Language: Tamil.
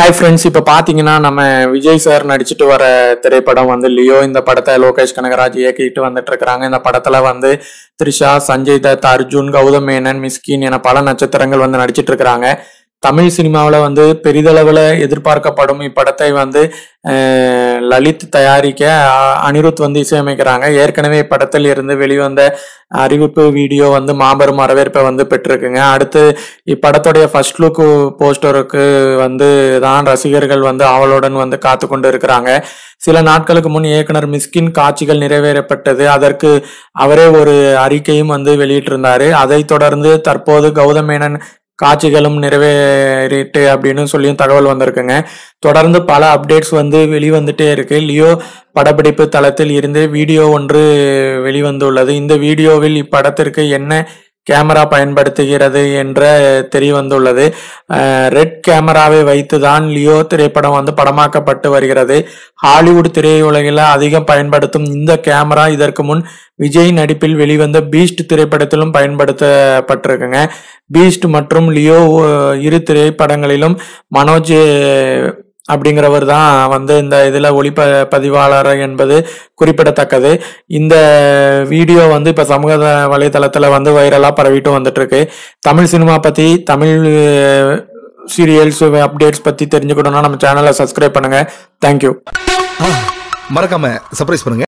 ஹாய் ஃப்ரெண்ட்ஸ் இப்போ பார்த்தீங்கன்னா நம்ம விஜய் சார் நடிச்சுட்டு வர திரைப்படம் வந்து லியோ இந்த படத்தை லோகேஷ் கனகராஜ் இயக்கிட்டு வந்துட்டு இருக்கிறாங்க இந்த படத்தில் வந்து த்ரிஷா சஞ்சய் தத் அர்ஜுன் கௌதம் மேனன் மிஸ்கின் என பல நட்சத்திரங்கள் வந்து நடிச்சிட்டு இருக்கிறாங்க தமிழ் சினிமாவில் வந்து பெரிதளவில் எதிர்பார்க்கப்படும் இப்படத்தை வந்து லலித் தயாரிக்க அனிருத் வந்து இசையமைக்கிறாங்க ஏற்கனவே இப்படத்தில் இருந்து வெளிவந்த அறிவிப்பு வீடியோ வந்து மாபெரும் வரவேற்பை வந்து பெற்றிருக்குங்க அடுத்து இப்படத்துடைய ஃபர்ஸ்ட் லுக் போஸ்டருக்கு வந்து தான் ரசிகர்கள் வந்து ஆவலுடன் வந்து காத்து கொண்டு இருக்கிறாங்க சில நாட்களுக்கு முன் இயக்குனர் மிஸ்கின் காட்சிகள் நிறைவேறப்பட்டது அதற்கு அவரே ஒரு அறிக்கையும் வந்து வெளியிட்டிருந்தாரு அதைத் தொடர்ந்து தற்போது கௌதமேனன் காட்சிகளும் நிறைவேறிட்டு அப்படின்னு சொல்லியும் தகவல் வந்திருக்குங்க தொடர்ந்து பல அப்டேட்ஸ் வந்து வெளிவந்துட்டே இருக்கு லியோ படப்பிடிப்பு தளத்தில் இருந்து வீடியோ ஒன்று வெளிவந்துள்ளது இந்த வீடியோவில் இப்படத்திற்கு என்ன கேமரா பயன்படுத்துகிறது என்ற தெரிய வந்துள்ளது ரெட் கேமராவை வைத்து தான் லியோ திரைப்படம் வந்து படமாக்கப்பட்டு வருகிறது ஹாலிவுட் திரையுலகில் அதிகம் பயன்படுத்தும் இந்த கேமரா இதற்கு முன் விஜய் நடிப்பில் வெளிவந்த பீஸ்ட் திரைப்படத்திலும் பயன்படுத்தப்பட்டிருக்குங்க பீஸ்ட் மற்றும் லியோ இரு திரைப்படங்களிலும் மனோஜ் அப்படிங்கிறவர் தான் வந்து இந்த இதில் ஒளிப்ப பதிவாளர் என்பது குறிப்பிடத்தக்கது இந்த வீடியோ வந்து இப்போ சமூக வலைதளத்தில் வந்து வைரலாக பரவிட்டு வந்துட்டுருக்கு தமிழ் சினிமா பற்றி தமிழ் சீரியல்ஸ் அப்டேட்ஸ் பற்றி தெரிஞ்சுக்கணும்னா நம்ம சேனலை சப்ஸ்கிரைப் பண்ணுங்கள் தேங்க்யூ மறக்காம சர்ப்ரைஸ் பண்ணுங்கள்